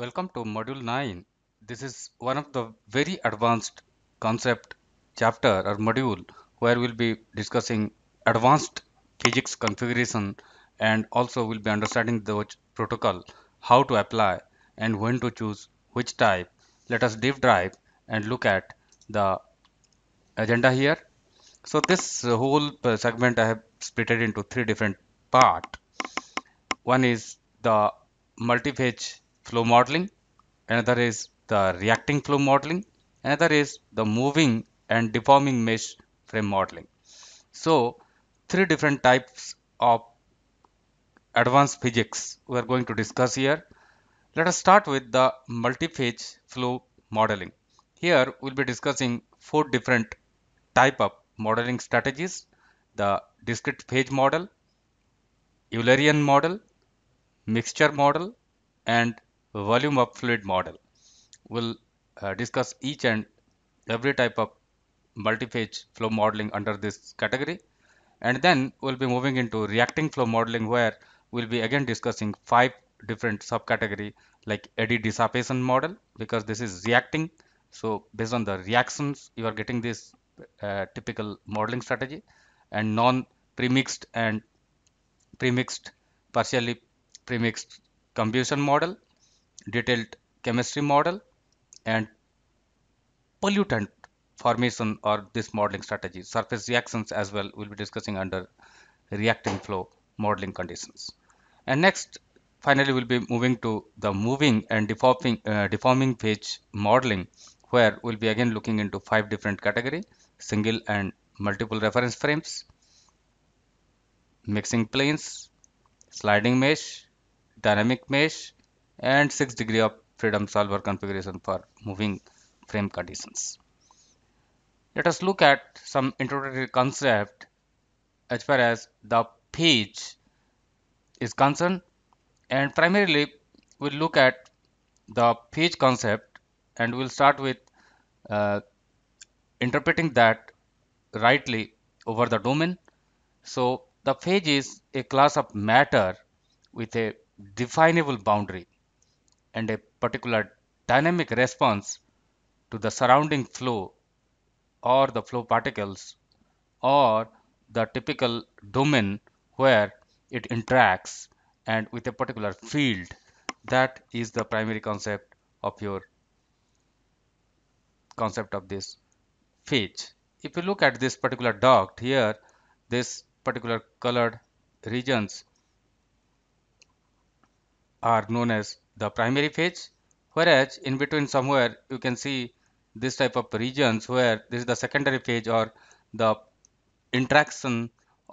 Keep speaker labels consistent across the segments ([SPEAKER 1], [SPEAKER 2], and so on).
[SPEAKER 1] Welcome to module 9. This is one of the very advanced concept chapter or module where we'll be discussing advanced physics configuration and also we'll be understanding the protocol, how to apply and when to choose which type. Let us deep dive and look at the agenda here. So this whole uh, segment I have split it into three different part. One is the multi-page flow modeling, another is the reacting flow modeling, another is the moving and deforming mesh frame modeling. So three different types of advanced physics we are going to discuss here. Let us start with the multi-phase flow modeling. Here we'll be discussing four different type of modeling strategies, the discrete phase model, Eulerian model, mixture model, and volume of fluid model. We'll uh, discuss each and every type of multi-phase flow modeling under this category. And then we'll be moving into reacting flow modeling where we'll be again discussing five different subcategory like eddy dissipation model because this is reacting. So based on the reactions, you are getting this uh, typical modeling strategy and non premixed and premixed partially premixed combustion model detailed chemistry model and pollutant formation or this modeling strategy. Surface reactions as well we'll be discussing under reacting flow modeling conditions. And next, finally, we'll be moving to the moving and deforming, uh, deforming phase modeling, where we'll be again looking into five different category, single and multiple reference frames, mixing planes, sliding mesh, dynamic mesh, and 6 degree of freedom solver configuration for moving frame conditions. Let us look at some introductory concept as far as the page is concerned and primarily we'll look at the page concept and we'll start with uh, interpreting that rightly over the domain. So the page is a class of matter with a definable boundary and a particular dynamic response to the surrounding flow or the flow particles or the typical domain where it interacts and with a particular field that is the primary concept of your concept of this phase if you look at this particular dot here this particular colored regions are known as the primary phase whereas in between somewhere you can see this type of regions where this is the secondary phase or the interaction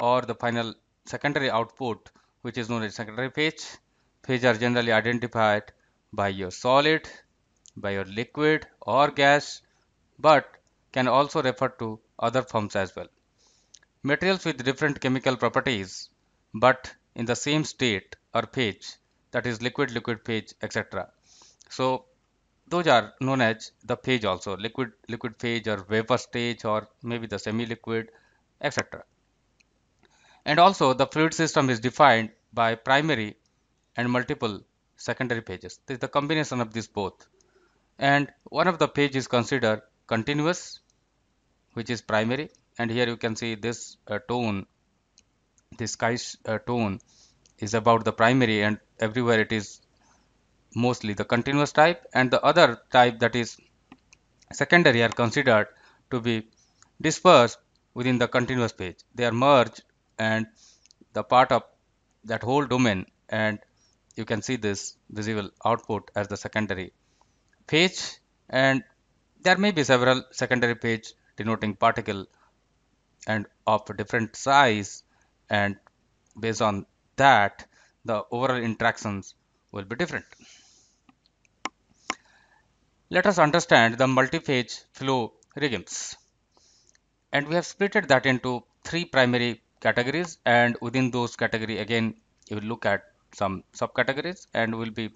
[SPEAKER 1] or the final secondary output which is known as secondary phase. Phase are generally identified by your solid, by your liquid or gas but can also refer to other forms as well. Materials with different chemical properties but in the same state or phase that is liquid liquid phase etc so those are known as the phase also liquid liquid phase or vapor stage or maybe the semi liquid etc and also the fluid system is defined by primary and multiple secondary phases this is the combination of these both and one of the phase is considered continuous which is primary and here you can see this uh, tone this sky uh, tone is about the primary and everywhere it is mostly the continuous type and the other type that is secondary are considered to be dispersed within the continuous page. They are merged and the part of that whole domain and you can see this visible output as the secondary page and there may be several secondary page denoting particle and of different size and based on that the overall interactions will be different. Let us understand the multi-phase flow regimes. And we have splitted that into three primary categories and within those category again you will look at some subcategories and we'll be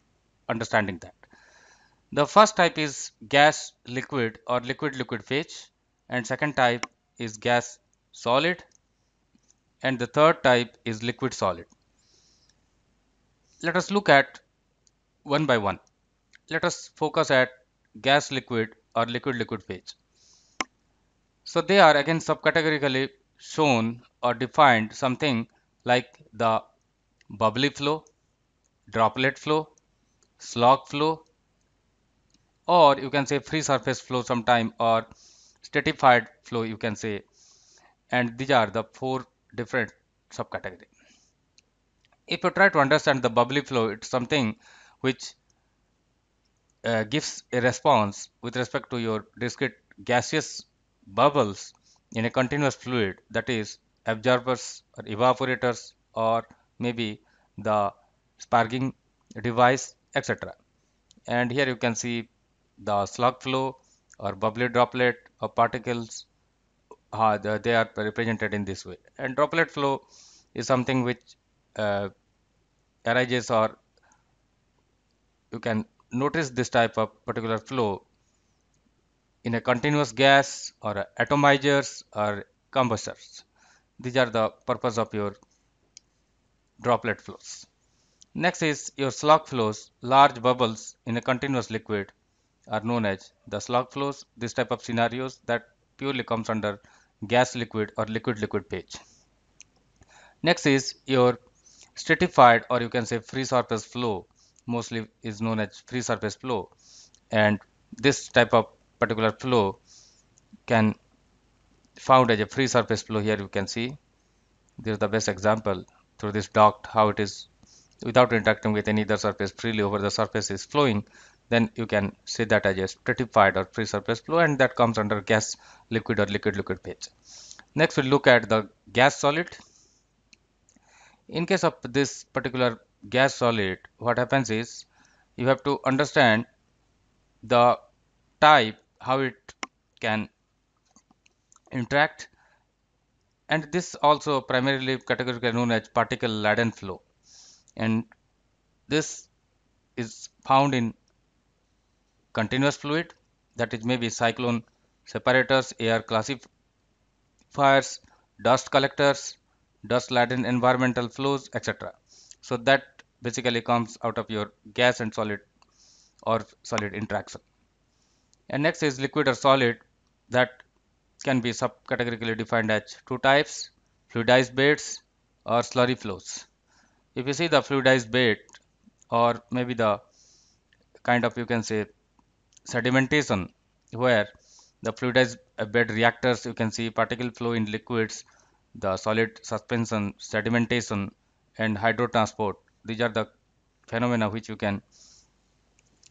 [SPEAKER 1] understanding that. The first type is gas liquid or liquid liquid phase and second type is gas solid and the third type is liquid solid let us look at one by one. Let us focus at gas liquid or liquid liquid phase. So they are again subcategorically shown or defined something like the bubbly flow, droplet flow, slog flow, or you can say free surface flow sometime or stratified flow you can say and these are the four different subcategories if you try to understand the bubbly flow, it's something which uh, gives a response with respect to your discrete gaseous bubbles in a continuous fluid that is absorbers or evaporators or maybe the sparking device etc and here you can see the slug flow or bubbly droplet or particles uh, they are represented in this way and droplet flow is something which uh, arises or you can notice this type of particular flow in a continuous gas or atomizers or combustors. These are the purpose of your droplet flows. Next is your slug flows. Large bubbles in a continuous liquid are known as the slug flows. This type of scenarios that purely comes under gas liquid or liquid liquid page. Next is your stratified or you can say free surface flow mostly is known as free surface flow and this type of particular flow can found as a free surface flow here you can see this is the best example through this duct how it is without interacting with any other surface freely over the surface is flowing then you can say that as a stratified or free surface flow and that comes under gas liquid or liquid liquid phase next we we'll look at the gas solid in case of this particular gas solid, what happens is you have to understand the type, how it can interact and this also primarily categorically known as particle laden flow and this is found in continuous fluid that is maybe cyclone separators, air classifiers, dust collectors, dust laden environmental flows etc so that basically comes out of your gas and solid or solid interaction and next is liquid or solid that can be subcategorically defined as two types fluidized beds or slurry flows if you see the fluidized bed or maybe the kind of you can say sedimentation where the fluidized bed reactors you can see particle flow in liquids the solid suspension, sedimentation and hydrotransport. These are the phenomena which you can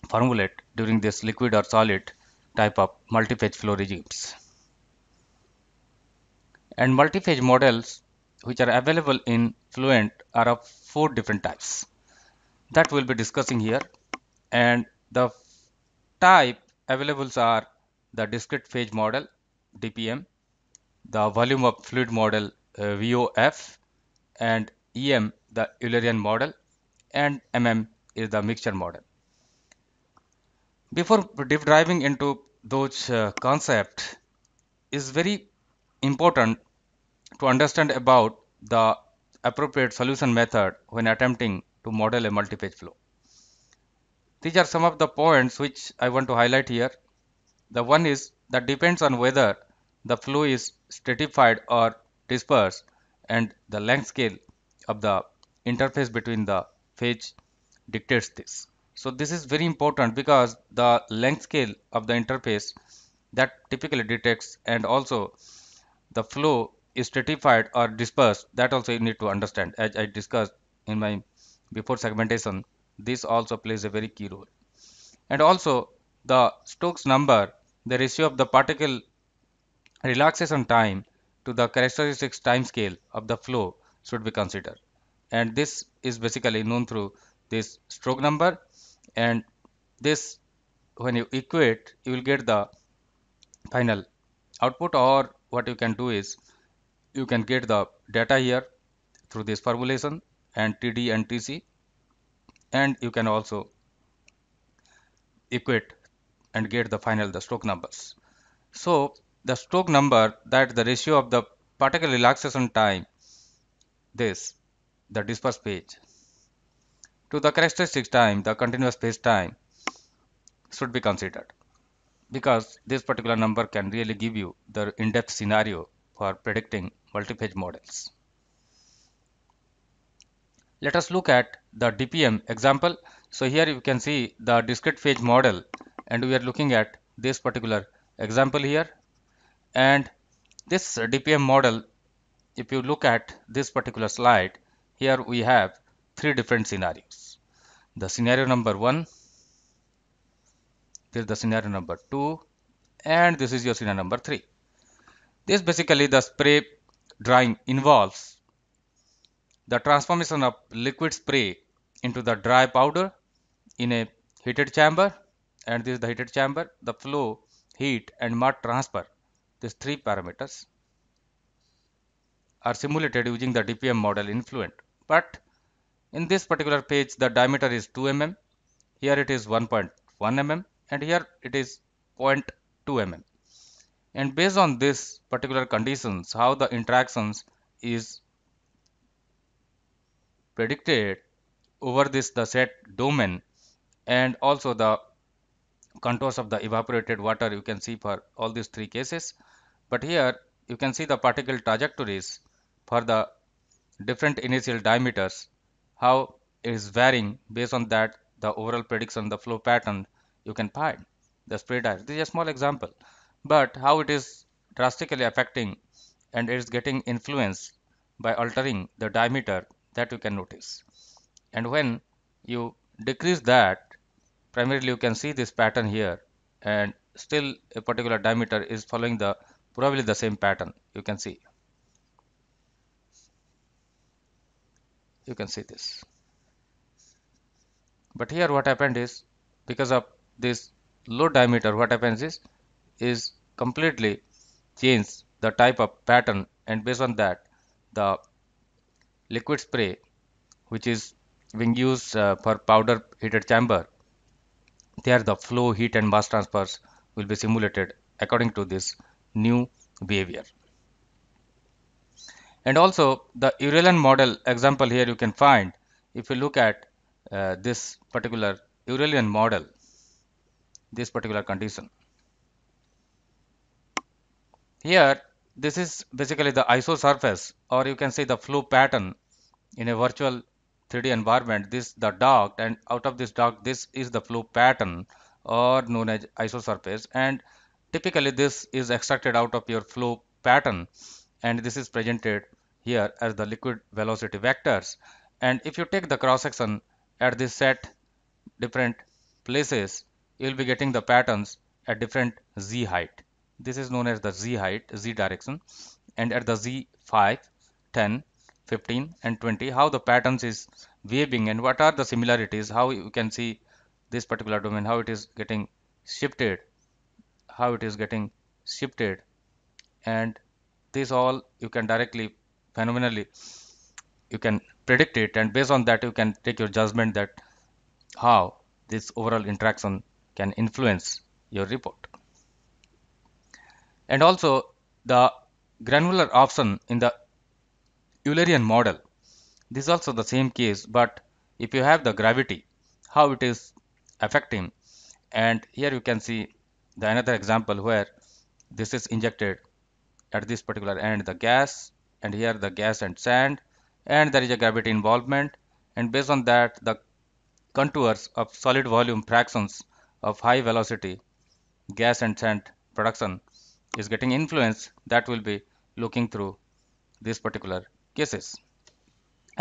[SPEAKER 1] formulate during this liquid or solid type of multiphase flow regimes. And multiphase models which are available in Fluent are of four different types that we'll be discussing here and the type availables are the discrete phase model DPM the volume of fluid model uh, VOF and EM the Eulerian model and MM is the mixture model. Before deep diving into those uh, concepts is very important to understand about the appropriate solution method when attempting to model a multi-page flow. These are some of the points which I want to highlight here. The one is that depends on whether the flow is stratified or dispersed and the length scale of the interface between the phase dictates this. So this is very important because the length scale of the interface that typically detects and also the flow is stratified or dispersed that also you need to understand as I discussed in my before segmentation this also plays a very key role and also the Stokes number the ratio of the particle relaxation time to the characteristics time scale of the flow should be considered and this is basically known through this stroke number and this when you equate you will get the final output or what you can do is you can get the data here through this formulation and td and tc and you can also equate and get the final the stroke numbers so the stroke number that the ratio of the particle relaxation time this the dispersed page to the characteristic time the continuous phase time should be considered because this particular number can really give you the in-depth scenario for predicting multi-phase models. Let us look at the DPM example. So here you can see the discrete phase model and we are looking at this particular example here and this DPM model if you look at this particular slide here we have three different scenarios the scenario number one this is the scenario number two and this is your scenario number three this basically the spray drying involves the transformation of liquid spray into the dry powder in a heated chamber and this is the heated chamber the flow heat and mud transfer these three parameters are simulated using the DPM model influent. But in this particular page, the diameter is 2 mm. Here it is 1.1 mm and here it is 0.2 mm. And based on this particular conditions, how the interactions is predicted over this the set domain and also the contours of the evaporated water you can see for all these three cases. But here you can see the particle trajectories for the different initial diameters, how it is varying based on that the overall prediction, the flow pattern you can find the spray dive. This is a small example, but how it is drastically affecting and it is getting influenced by altering the diameter that you can notice. And when you decrease that, primarily you can see this pattern here and still a particular diameter is following the probably the same pattern you can see you can see this but here what happened is because of this low diameter what happens is is completely change the type of pattern and based on that the liquid spray which is being used uh, for powder heated chamber there the flow, heat and mass transfers will be simulated according to this new behavior. And also the Eurelian model example here you can find if you look at uh, this particular Eurelian model, this particular condition. Here this is basically the isosurface or you can say the flow pattern in a virtual 3D environment, this the duct, and out of this duct, this is the flow pattern or known as isosurface. And typically this is extracted out of your flow pattern and this is presented here as the liquid velocity vectors. And if you take the cross section at this set different places, you'll be getting the patterns at different z height. This is known as the z height, z direction. And at the z 5, 10, 15 and 20 how the patterns is waving and what are the similarities how you can see this particular domain how it is getting shifted how it is getting shifted and this all you can directly phenomenally you can predict it and based on that you can take your judgment that how this overall interaction can influence your report and also the granular option in the Eulerian model. This is also the same case, but if you have the gravity, how it is affecting. And here you can see the another example where this is injected at this particular end, the gas, and here the gas and sand, and there is a gravity involvement. And based on that, the contours of solid volume fractions of high velocity gas and sand production is getting influenced that will be looking through this particular cases.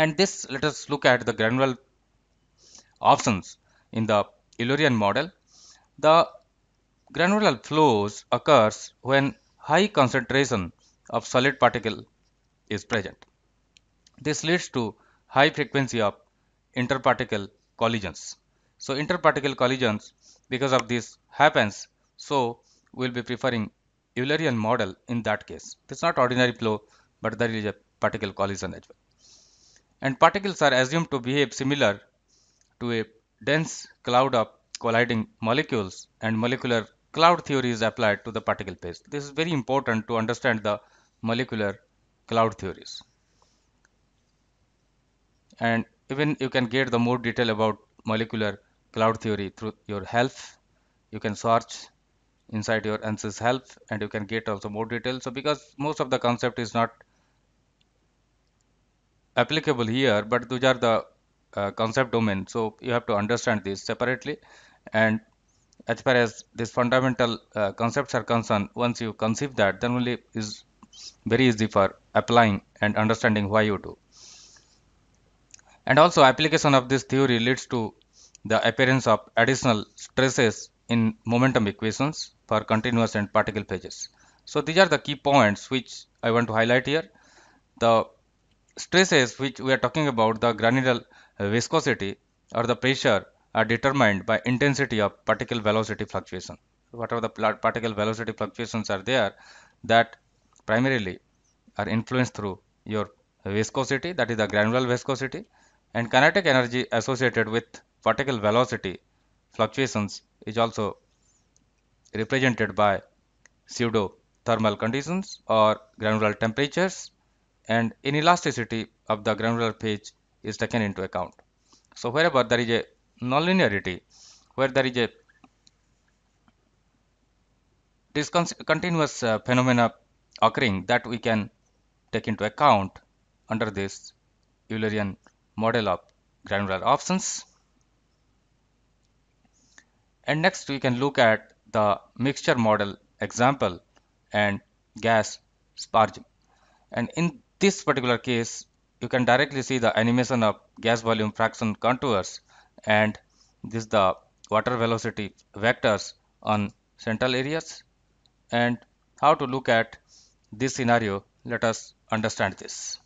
[SPEAKER 1] And this let us look at the granular options in the Eulerian model. The granular flows occurs when high concentration of solid particle is present. This leads to high frequency of interparticle collisions. So interparticle collisions because of this happens so we'll be preferring Eulerian model in that case. It's not ordinary flow but there is a particle collision as well. And particles are assumed to behave similar to a dense cloud of colliding molecules and molecular cloud theory is applied to the particle phase. This is very important to understand the molecular cloud theories. And even you can get the more detail about molecular cloud theory through your help. You can search inside your ANSYS help and you can get also more detail. So because most of the concept is not applicable here, but those are the uh, concept domain. So you have to understand this separately. And as far as these fundamental uh, concepts are concerned, once you conceive that, then only is very easy for applying and understanding why you do. And also application of this theory leads to the appearance of additional stresses in momentum equations for continuous and particle phases. So these are the key points which I want to highlight here. The stresses which we are talking about the granular viscosity or the pressure are determined by intensity of particle velocity fluctuation. Whatever the particle velocity fluctuations are there that primarily are influenced through your viscosity that is the granular viscosity and kinetic energy associated with particle velocity fluctuations is also represented by pseudo thermal conditions or granular temperatures and inelasticity of the granular page is taken into account. So wherever there is a nonlinearity, where there is a discontinuous uh, phenomena occurring that we can take into account under this Eulerian model of granular options. And next we can look at the mixture model example and gas sparging. And in this particular case, you can directly see the animation of gas volume fraction contours and this is the water velocity vectors on central areas and how to look at this scenario let us understand this